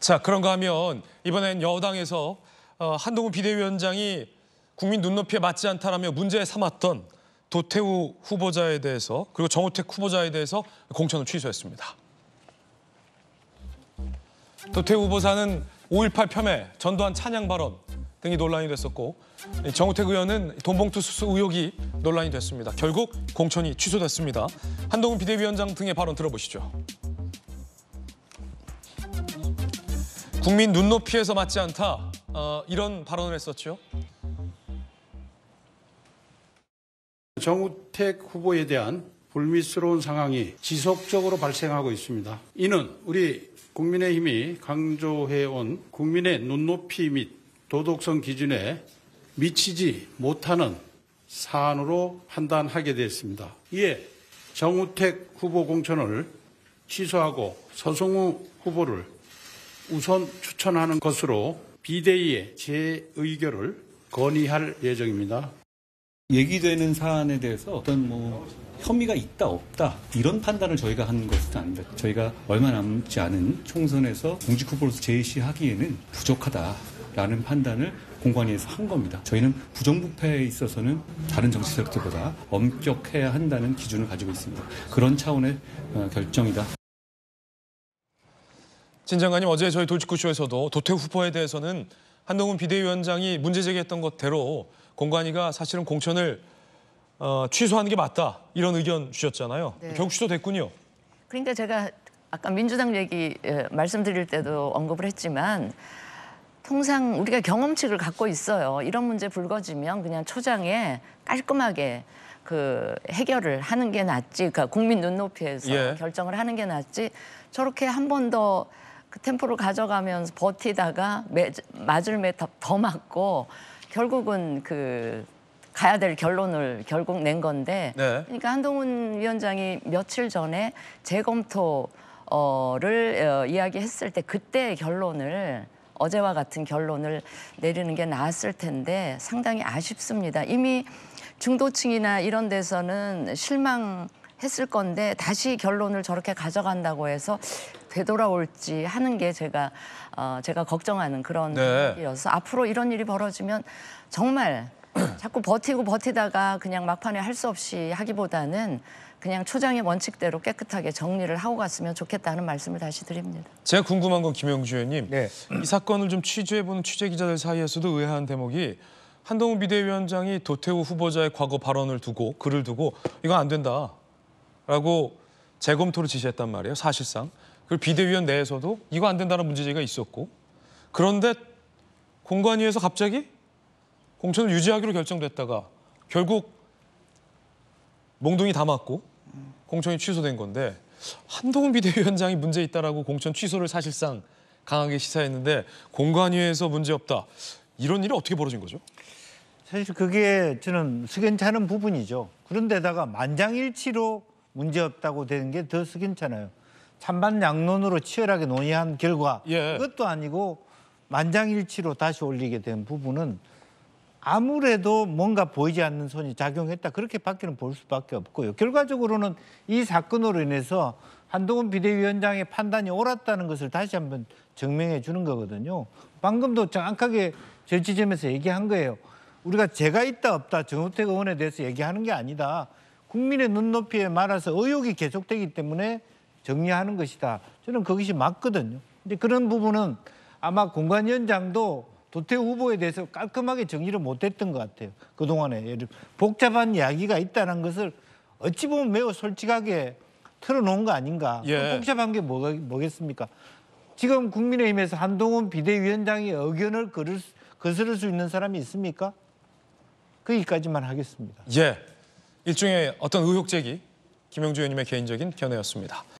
자, 그런가 하면 이번엔 여당에서 어, 한동훈 비대위원장이 국민 눈높이에 맞지 않다라며 문제 삼았던 도태우 후보자에 대해서 그리고 정우택 후보자에 대해서 공천을 취소했습니다. 도태우 후보자는 5.18 폄훼, 전두환 찬양 발언 등이 논란이 됐었고 정우택 의원은 돈봉투 수수 의혹이 논란이 됐습니다. 결국 공천이 취소됐습니다. 한동훈 비대위원장 등의 발언 들어보시죠. 국민 눈높이에서 맞지 않다 어, 이런 발언을 했었죠. 정우택 후보에 대한 불미스러운 상황이 지속적으로 발생하고 있습니다. 이는 우리 국민의힘이 강조해온 국민의 눈높이 및 도덕성 기준에 미치지 못하는 사안으로 판단하게 되었습니다. 이에 정우택 후보 공천을 취소하고 서성우 후보를 우선 추천하는 것으로 비대위에 제 의결을 건의할 예정입니다. 얘기되는 사안에 대해서 어떤 뭐 혐의가 있다 없다 이런 판단을 저희가 하는 것은 아닙니다. 저희가 얼마 남지 않은 총선에서 공직 후보로서 제시하기에는 부족하다라는 판단을 공관위에서 한 겁니다. 저희는 부정부패에 있어서는 다른 정치 세력들보다 엄격해야 한다는 기준을 가지고 있습니다. 그런 차원의 어, 결정이다. 진 장관님 어제 저희 돌직구쇼에서도 도태 후보에 대해서는 한동훈 비대위원장이 문제 제기했던 것대로 공관위가 사실은 공천을 어, 취소하는 게 맞다 이런 의견 주셨잖아요. 네. 결국 취소됐군요. 그러니까 제가 아까 민주당 얘기 예, 말씀드릴 때도 언급을 했지만 통상 우리가 경험칙을 갖고 있어요. 이런 문제 불거지면 그냥 초장에 깔끔하게 그 해결을 하는 게 낫지, 그러니까 국민 눈높이에서 예. 결정을 하는 게 낫지. 저렇게 한 번더 그 템포를 가져가면서 버티다가 매, 맞을 매더 더 맞고 결국은 그 가야 될 결론을 결국 낸 건데 네. 그러니까 한동훈 위원장이 며칠 전에 재검토 어를 어, 이야기했을 때그때 결론을 어제와 같은 결론을 내리는 게 나았을 텐데 상당히 아쉽습니다. 이미 중도층이나 이런 데서는 실망했을 건데 다시 결론을 저렇게 가져간다고 해서 되돌아올지 하는 게 제가 어, 제가 걱정하는 그런 네. 일이어서 앞으로 이런 일이 벌어지면 정말 자꾸 버티고 버티다가 그냥 막판에 할 수 없이 하기보다는 그냥 초장의 원칙대로 깨끗하게 정리를 하고 갔으면 좋겠다는 말씀을 다시 드립니다. 제가 궁금한 건 김영주 의원님, 네. 이 사건을 좀 취재해본 취재 기자들 사이에서도 의아한 대목이 한동훈 비대위원장이 도태우 후보자의 과거 발언을 두고 글을 두고 이건 안 된다라고 재검토를 지시했단 말이에요, 사실상. 그리고 비대위원 내에서도 이거 안 된다는 문제제기가 있었고 그런데 공관위에서 갑자기 공천을 유지하기로 결정됐다가 결국 몽둥이 다 맞고 공천이 취소된 건데 한동훈 비대위원장이 문제 있다라고 공천 취소를 사실상 강하게 시사했는데 공관위에서 문제 없다. 이런 일이 어떻게 벌어진 거죠? 사실 그게 저는 숙연찮은 부분이죠. 그런데다가 만장일치로 문제 없다고 되는 게더숙연찮아요 찬반양론으로 치열하게 논의한 결과 예. 그것도 아니고 만장일치로 다시 올리게 된 부분은 아무래도 뭔가 보이지 않는 손이 작용했다 그렇게밖에는 볼 수밖에 없고요. 결과적으로는 이 사건으로 인해서 한동훈 비대위원장의 판단이 옳았다는 것을 다시 한번 증명해 주는 거거든요. 방금도 정확하게 저 지점에서 얘기한 거예요. 우리가 제가 있다 없다 정우택 의원에 대해서 얘기하는 게 아니다. 국민의 눈높이에 말아서 의혹이 계속되기 때문에 정리하는 것이다. 저는 그것이 맞거든요. 근데 그런 부분은 아마 공관위원장도 도태 후보에 대해서 깔끔하게 정리를 못했던 것 같아요. 그동안에 복잡한 이야기가 있다는 것을 어찌 보면 매우 솔직하게 틀어놓은 거 아닌가. 예. 복잡한 게뭐 뭐겠습니까? 지금 국민의힘에서 한동훈 비대위원장이 의견을 거를, 거스를 수 있는 사람이 있습니까? 거기까지만 그 하겠습니다. 예, 일종의 어떤 의혹 제기 김영주 의원님의 개인적인 견해였습니다.